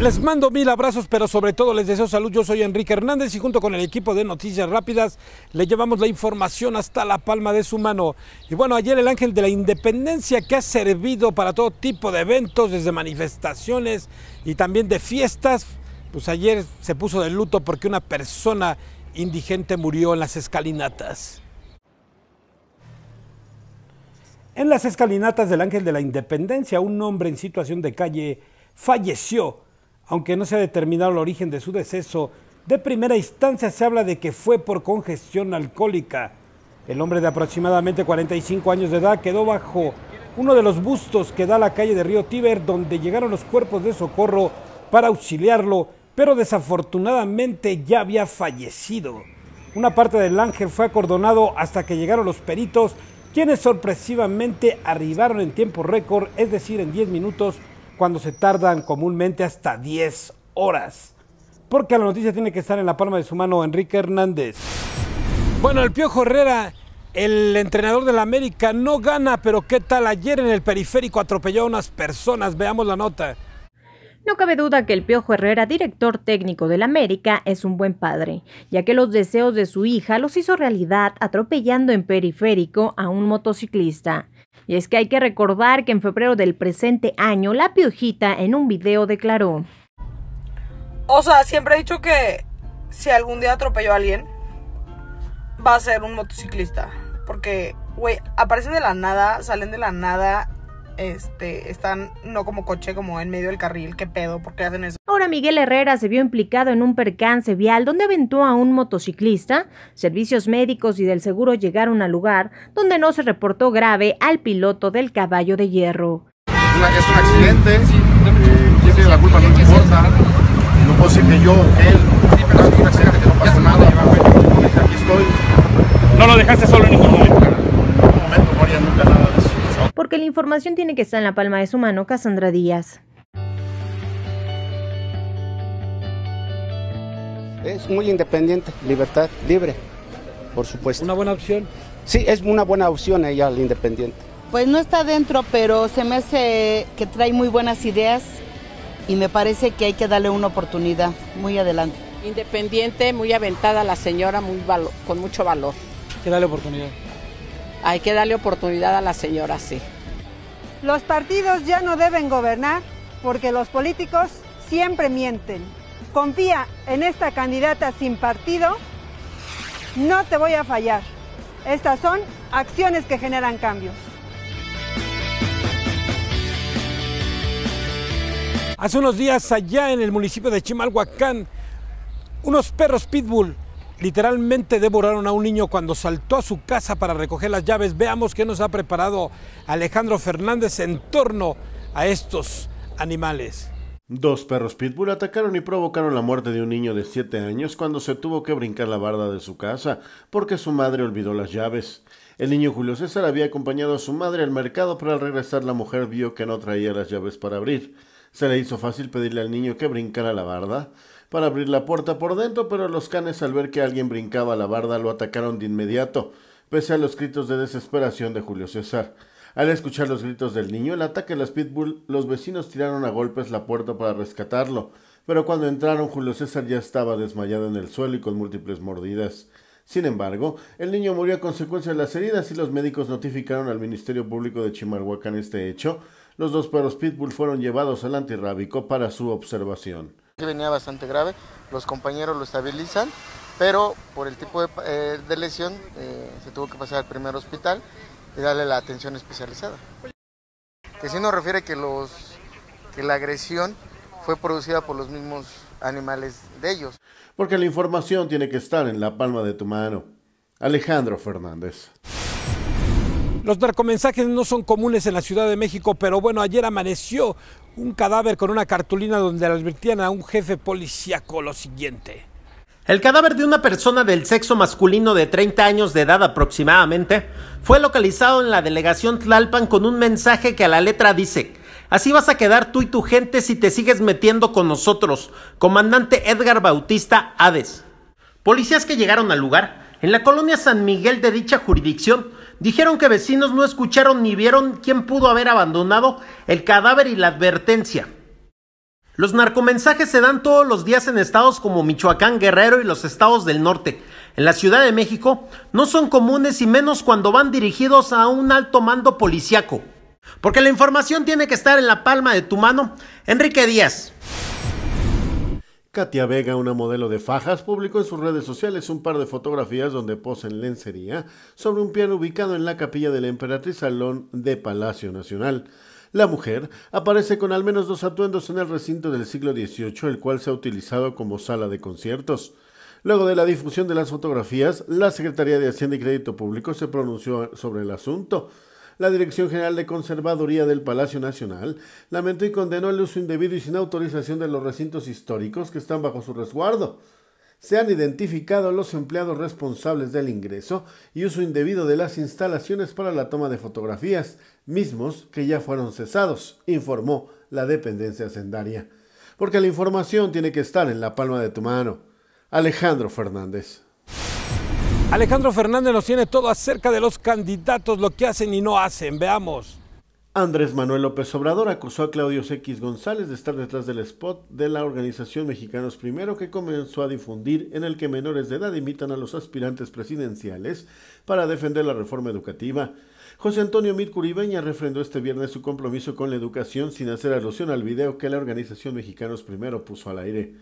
Les mando mil abrazos, pero sobre todo les deseo salud. Yo soy Enrique Hernández y junto con el equipo de Noticias Rápidas le llevamos la información hasta la palma de su mano. Y bueno, ayer el Ángel de la Independencia que ha servido para todo tipo de eventos, desde manifestaciones y también de fiestas, pues ayer se puso de luto porque una persona indigente murió en las escalinatas. En las escalinatas del Ángel de la Independencia, un hombre en situación de calle falleció aunque no se ha determinado el origen de su deceso, de primera instancia se habla de que fue por congestión alcohólica. El hombre de aproximadamente 45 años de edad quedó bajo uno de los bustos que da la calle de Río Tíber, donde llegaron los cuerpos de socorro para auxiliarlo, pero desafortunadamente ya había fallecido. Una parte del ángel fue acordonado hasta que llegaron los peritos, quienes sorpresivamente arribaron en tiempo récord, es decir, en 10 minutos, cuando se tardan comúnmente hasta 10 horas. Porque la noticia tiene que estar en la palma de su mano Enrique Hernández. Bueno, el Piojo Herrera, el entrenador de la América, no gana, pero ¿qué tal? Ayer en el periférico atropelló a unas personas. Veamos la nota. No cabe duda que el Piojo Herrera, director técnico del América, es un buen padre, ya que los deseos de su hija los hizo realidad atropellando en periférico a un motociclista. Y es que hay que recordar que en febrero del presente año, la piojita en un video declaró. O sea, siempre he dicho que si algún día atropello a alguien, va a ser un motociclista. Porque, güey, aparecen de la nada, salen de la nada, este, están no como coche, como en medio del carril, qué pedo, porque hacen eso? ahora Miguel Herrera se vio implicado en un percance vial donde aventó a un motociclista. Servicios médicos y del seguro llegaron al lugar donde no se reportó grave al piloto del caballo de hierro. es un accidente, ¿quién eh, tiene la culpa no importa, no puedo que yo o que él, pero es no pasa nada, aquí estoy. No lo dejaste solo en ningún momento. En ningún momento no haría nunca nada de eso. Porque la información tiene que estar en la palma de su mano, Casandra Díaz. Es muy independiente, libertad, libre, por supuesto. ¿Una buena opción? Sí, es una buena opción ella, la independiente. Pues no está dentro, pero se me hace que trae muy buenas ideas y me parece que hay que darle una oportunidad. Muy adelante. Independiente, muy aventada la señora, muy con mucho valor. Hay que darle oportunidad. Hay que darle oportunidad a la señora, sí. Los partidos ya no deben gobernar porque los políticos siempre mienten confía en esta candidata sin partido, no te voy a fallar. Estas son acciones que generan cambios. Hace unos días allá en el municipio de Chimalhuacán, unos perros pitbull literalmente devoraron a un niño cuando saltó a su casa para recoger las llaves. Veamos qué nos ha preparado Alejandro Fernández en torno a estos animales. Dos perros pitbull atacaron y provocaron la muerte de un niño de 7 años cuando se tuvo que brincar la barda de su casa porque su madre olvidó las llaves. El niño Julio César había acompañado a su madre al mercado, pero al regresar la mujer vio que no traía las llaves para abrir. Se le hizo fácil pedirle al niño que brincara la barda para abrir la puerta por dentro, pero los canes al ver que alguien brincaba la barda lo atacaron de inmediato, pese a los gritos de desesperación de Julio César. Al escuchar los gritos del niño, el ataque a las Pitbull, los vecinos tiraron a golpes la puerta para rescatarlo, pero cuando entraron Julio César ya estaba desmayado en el suelo y con múltiples mordidas. Sin embargo, el niño murió a consecuencia de las heridas y los médicos notificaron al Ministerio Público de Chimalhuacán este hecho. Los dos perros Pitbull fueron llevados al antirrábico para su observación. Venía bastante grave, los compañeros lo estabilizan, pero por el tipo de, eh, lesión eh, se tuvo que pasar al primer hospital y darle la atención especializada. Que si nos refiere que, los, que la agresión fue producida por los mismos animales de ellos. Porque la información tiene que estar en la palma de tu mano. Alejandro Fernández. Los narcomensajes no son comunes en la Ciudad de México, pero bueno, ayer amaneció un cadáver con una cartulina donde le advertían a un jefe policíaco lo siguiente. El cadáver de una persona del sexo masculino de 30 años de edad aproximadamente fue localizado en la delegación Tlalpan con un mensaje que a la letra dice, Así vas a quedar tú y tu gente si te sigues metiendo con nosotros, comandante Edgar Bautista Hades. Policías que llegaron al lugar, en la colonia San Miguel de dicha jurisdicción, dijeron que vecinos no escucharon ni vieron quién pudo haber abandonado el cadáver y la advertencia. Los narcomensajes se dan todos los días en estados como Michoacán, Guerrero y los estados del norte. En la Ciudad de México no son comunes y menos cuando van dirigidos a un alto mando policiaco. Porque la información tiene que estar en la palma de tu mano. Enrique Díaz. Katia Vega, una modelo de fajas, publicó en sus redes sociales un par de fotografías donde posa en lencería sobre un piano ubicado en la capilla de la Emperatriz Salón de Palacio Nacional. La mujer aparece con al menos dos atuendos en el recinto del siglo XVIII, el cual se ha utilizado como sala de conciertos. Luego de la difusión de las fotografías, la Secretaría de Hacienda y Crédito Público se pronunció sobre el asunto. La Dirección General de Conservaduría del Palacio Nacional lamentó y condenó el uso indebido y sin autorización de los recintos históricos que están bajo su resguardo se han identificado los empleados responsables del ingreso y uso indebido de las instalaciones para la toma de fotografías, mismos que ya fueron cesados, informó la dependencia hacendaria. Porque la información tiene que estar en la palma de tu mano. Alejandro Fernández. Alejandro Fernández nos tiene todo acerca de los candidatos, lo que hacen y no hacen. Veamos. Andrés Manuel López Obrador acusó a Claudio X González de estar detrás del spot de la organización Mexicanos Primero que comenzó a difundir en el que menores de edad imitan a los aspirantes presidenciales para defender la reforma educativa. José Antonio Mircuribeña refrendó este viernes su compromiso con la educación sin hacer alusión al video que la organización Mexicanos Primero puso al aire.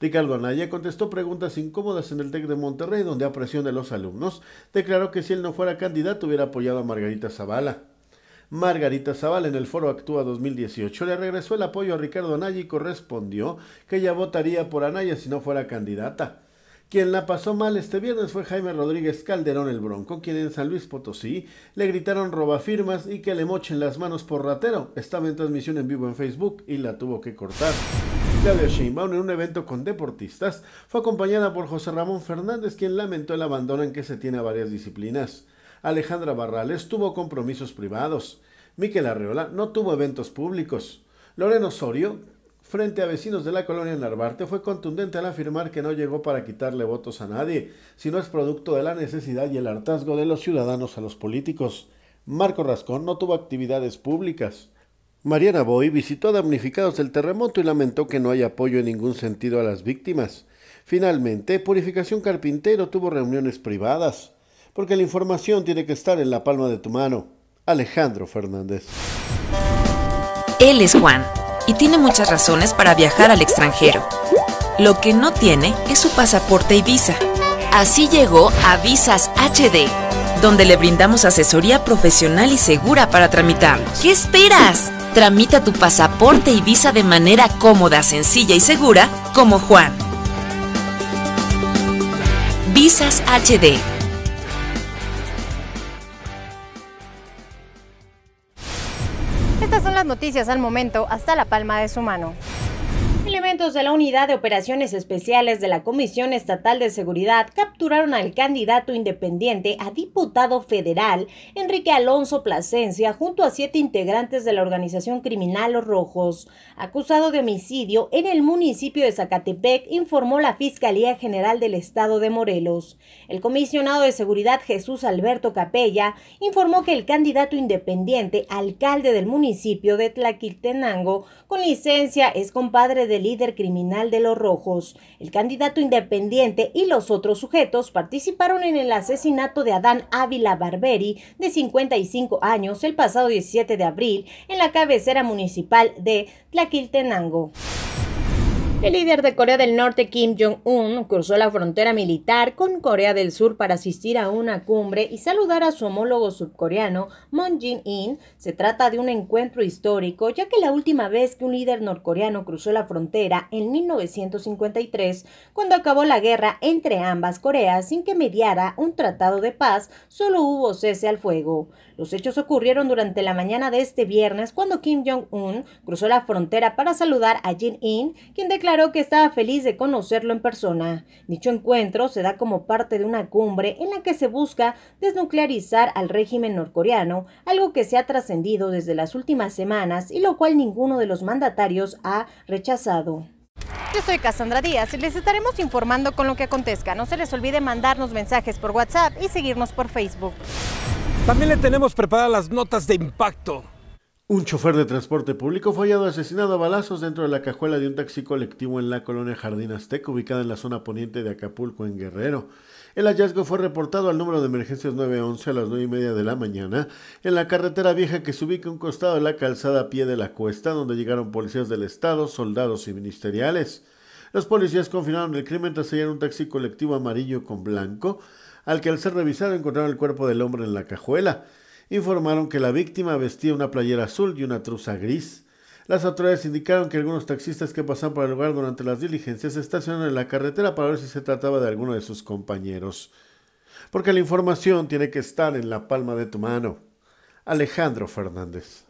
Ricardo Anaya contestó preguntas incómodas en el TEC de Monterrey donde a presión de los alumnos declaró que si él no fuera candidato hubiera apoyado a Margarita Zavala. Margarita Zaval en el foro Actúa 2018 le regresó el apoyo a Ricardo Anaya y correspondió que ella votaría por Anaya si no fuera candidata. Quien la pasó mal este viernes fue Jaime Rodríguez Calderón el Bronco, quien en San Luis Potosí le gritaron roba firmas y que le mochen las manos por ratero. Estaba en transmisión en vivo en Facebook y la tuvo que cortar. Claudia Sheinbaum en un evento con deportistas fue acompañada por José Ramón Fernández, quien lamentó el abandono en que se tiene a varias disciplinas. Alejandra Barrales tuvo compromisos privados. Miquel Arreola no tuvo eventos públicos. Loreno Osorio, frente a vecinos de la colonia Narvarte, fue contundente al afirmar que no llegó para quitarle votos a nadie, sino es producto de la necesidad y el hartazgo de los ciudadanos a los políticos. Marco Rascón no tuvo actividades públicas. Mariana Boy visitó a damnificados del terremoto y lamentó que no hay apoyo en ningún sentido a las víctimas. Finalmente, Purificación Carpintero tuvo reuniones privadas porque la información tiene que estar en la palma de tu mano. Alejandro Fernández. Él es Juan y tiene muchas razones para viajar al extranjero. Lo que no tiene es su pasaporte y visa. Así llegó a Visas HD, donde le brindamos asesoría profesional y segura para tramitarlo. ¿Qué esperas? Tramita tu pasaporte y visa de manera cómoda, sencilla y segura, como Juan. Visas HD noticias al momento hasta la palma de su mano. Elementos de la Unidad de Operaciones Especiales de la Comisión Estatal de Seguridad capturaron al candidato independiente a diputado federal Enrique Alonso Plasencia junto a siete integrantes de la organización criminal Los Rojos, acusado de homicidio en el municipio de Zacatepec, informó la Fiscalía General del Estado de Morelos. El comisionado de Seguridad Jesús Alberto Capella informó que el candidato independiente alcalde del municipio de Tlaquiltenango con licencia es compadre del líder criminal de los rojos. El candidato independiente y los otros sujetos participaron en el asesinato de Adán Ávila Barberi, de 55 años, el pasado 17 de abril, en la cabecera municipal de Tlaquiltenango. El líder de Corea del Norte, Kim Jong-un, cruzó la frontera militar con Corea del Sur para asistir a una cumbre y saludar a su homólogo subcoreano, Moon Jin-in. Se trata de un encuentro histórico, ya que la última vez que un líder norcoreano cruzó la frontera en 1953, cuando acabó la guerra entre ambas Coreas sin que mediara un tratado de paz, solo hubo cese al fuego. Los hechos ocurrieron durante la mañana de este viernes cuando Kim Jong-un cruzó la frontera para saludar a Jin-in, quien declaró que estaba feliz de conocerlo en persona. Dicho encuentro se da como parte de una cumbre en la que se busca desnuclearizar al régimen norcoreano, algo que se ha trascendido desde las últimas semanas y lo cual ninguno de los mandatarios ha rechazado. Yo soy Cassandra Díaz y les estaremos informando con lo que acontezca. No se les olvide mandarnos mensajes por WhatsApp y seguirnos por Facebook. También le tenemos preparadas las notas de impacto un chofer de transporte público fue hallado asesinado a balazos dentro de la cajuela de un taxi colectivo en la colonia Jardín Azteca, ubicada en la zona poniente de Acapulco, en Guerrero. El hallazgo fue reportado al número de emergencias 911 a las 9 y media de la mañana, en la carretera vieja que se ubica a un costado de la calzada a pie de la cuesta, donde llegaron policías del Estado, soldados y ministeriales. Los policías confirmaron el crimen tras hallar un taxi colectivo amarillo con blanco, al que al ser revisado encontraron el cuerpo del hombre en la cajuela informaron que la víctima vestía una playera azul y una truza gris. Las autoridades indicaron que algunos taxistas que pasaban por el lugar durante las diligencias estacionaron en la carretera para ver si se trataba de alguno de sus compañeros. Porque la información tiene que estar en la palma de tu mano. Alejandro Fernández.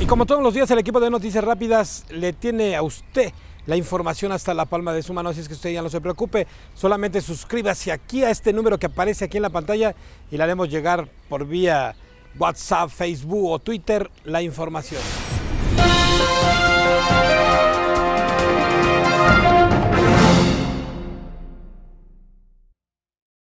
Y como todos los días, el equipo de Noticias Rápidas le tiene a usted la información hasta la palma de su mano, así es que usted ya no se preocupe, solamente suscríbase aquí a este número que aparece aquí en la pantalla y le haremos llegar por vía WhatsApp, Facebook o Twitter la información.